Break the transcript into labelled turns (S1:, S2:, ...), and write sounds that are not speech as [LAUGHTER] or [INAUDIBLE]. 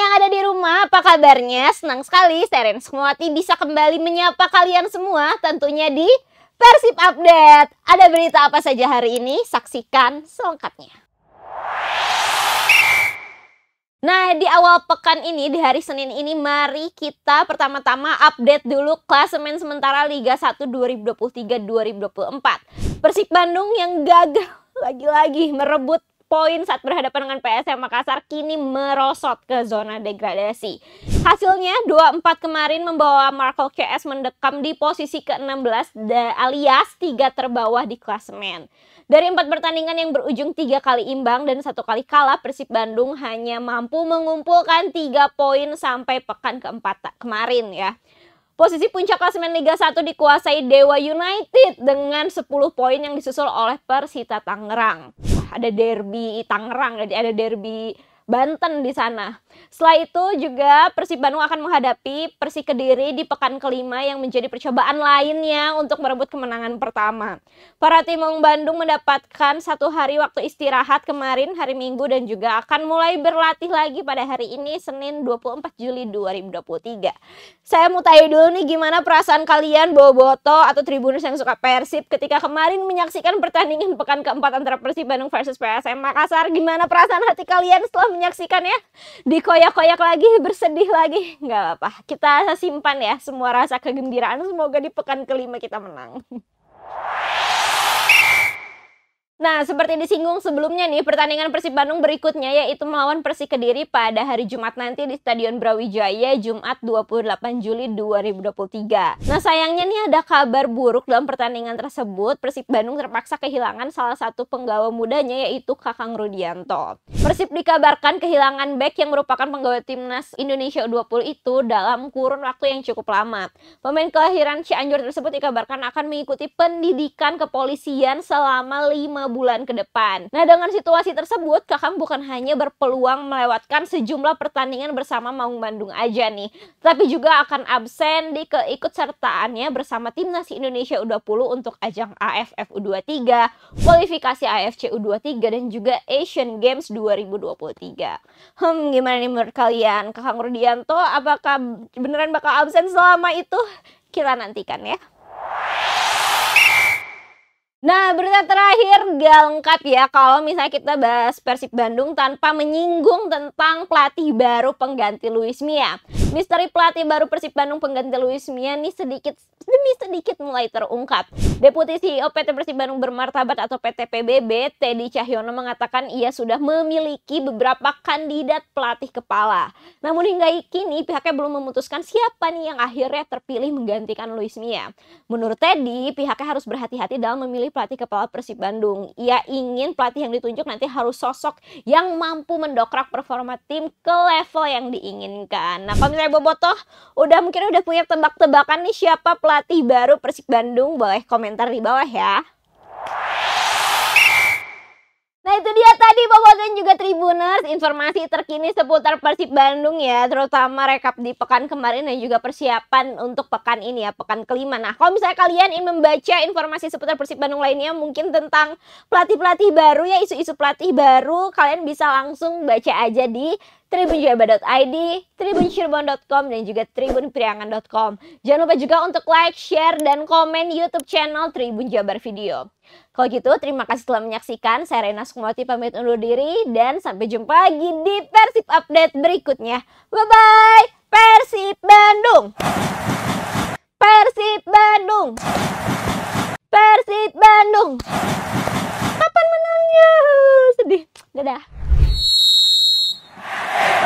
S1: yang ada di rumah, apa kabarnya? Senang sekali Seren Sukmawati bisa kembali menyapa kalian semua tentunya di Persib Update. Ada berita apa saja hari ini? Saksikan selengkapnya. Nah, di awal pekan ini, di hari Senin ini, mari kita pertama-tama update dulu klasemen sementara Liga 1 2023-2024. Persib Bandung yang gagal [LAUGHS] lagi-lagi merebut poin saat berhadapan dengan PSM Makassar kini merosot ke zona degradasi. Hasilnya 2-4 kemarin membawa Marco CS mendekam di posisi ke-16 alias tiga terbawah di klasemen. Dari empat pertandingan yang berujung tiga kali imbang dan satu kali kalah, Persib Bandung hanya mampu mengumpulkan tiga poin sampai pekan keempat kemarin ya. Posisi puncak klasemen Liga 1 dikuasai Dewa United dengan 10 poin yang disusul oleh Persita Tangerang ada derby Tangerang ada derby Banten di sana. Setelah itu juga Persib Bandung akan menghadapi Persi Kediri di pekan kelima yang menjadi percobaan lainnya untuk merebut kemenangan pertama. Para Timung Bandung mendapatkan satu hari waktu istirahat kemarin hari Minggu dan juga akan mulai berlatih lagi pada hari ini Senin 24 Juli 2023. Saya mau tanya dulu nih gimana perasaan kalian Boboto atau Tribunus yang suka Persib ketika kemarin menyaksikan pertandingan pekan keempat antara Persib Bandung versus PSM Makassar. Gimana perasaan hati kalian setelah menyaksikan ya dikoyak-koyak lagi bersedih lagi nggak apa-apa kita simpan ya semua rasa kegembiraan semoga di pekan kelima kita menang [LAUGHS] Nah, seperti disinggung sebelumnya nih, pertandingan Persib Bandung berikutnya yaitu melawan Persik Kediri pada hari Jumat nanti di Stadion Brawijaya Jumat 28 Juli 2023. Nah, sayangnya nih ada kabar buruk dalam pertandingan tersebut. Persib Bandung terpaksa kehilangan salah satu penggawa mudanya yaitu Kakang Rudianto. Persib dikabarkan kehilangan back yang merupakan penggawa timnas Indonesia U20 itu dalam kurun waktu yang cukup lama. Pemain kelahiran Cianjur tersebut dikabarkan akan mengikuti pendidikan kepolisian selama 5 bulan ke depan. Nah, dengan situasi tersebut, Kakang bukan hanya berpeluang melewatkan sejumlah pertandingan bersama Maung Bandung aja nih, tapi juga akan absen di keikutsertaannya bersama timnas Indonesia U20 untuk ajang AFF U23, kualifikasi AFC U23 dan juga Asian Games 2023. Hmm, gimana nih menurut kalian? Kakang Rudianto apakah beneran bakal absen selama itu? Kita nantikan ya. Nah, berita terakhir gak lengkap ya kalau misalnya kita bahas Persib Bandung tanpa menyinggung tentang pelatih baru pengganti Luis Mia. Misteri pelatih baru Persib Bandung pengganti Luis Mia nih sedikit demi sedikit mulai terungkap. Deputi CEO PT Persib Bandung Bermartabat atau PT PBB, Teddy Cahyono mengatakan ia sudah memiliki beberapa kandidat pelatih kepala. Namun hingga kini pihaknya belum memutuskan siapa nih yang akhirnya terpilih menggantikan Luis Mia. Menurut Teddy, pihaknya harus berhati-hati dalam memilih pelatih kepala Persib Bandung. Ia ingin pelatih yang ditunjuk nanti harus sosok yang mampu mendokrak performa tim ke level yang diinginkan. Nah, kalau Indra Bobotoh. Udah mungkin udah punya tebak-tebakan nih siapa pelatih baru Persib Bandung? Boleh komentar di bawah ya. Nah itu dia tadi Bobo dan juga Tribuners informasi terkini seputar Persib Bandung ya terutama rekap di pekan kemarin dan juga persiapan untuk pekan ini ya pekan kelima. Nah kalau misalnya kalian ingin membaca informasi seputar Persib Bandung lainnya mungkin tentang pelatih-pelatih baru ya isu-isu pelatih baru kalian bisa langsung baca aja di Tribunjabar.id, tribunsyirban.com, dan juga tribunpriangan.com. Jangan lupa juga untuk like, share, dan komen YouTube channel Tribun Jabar Video. Kalau gitu, terima kasih telah menyaksikan. Saya Rena Sukumati pamit undur diri, dan sampai jumpa lagi di Persib Update berikutnya. Bye-bye, Persib Bandung! Persib Bandung! Persib Bandung! Kapan menangnya? Sedih. Dadah. Amen.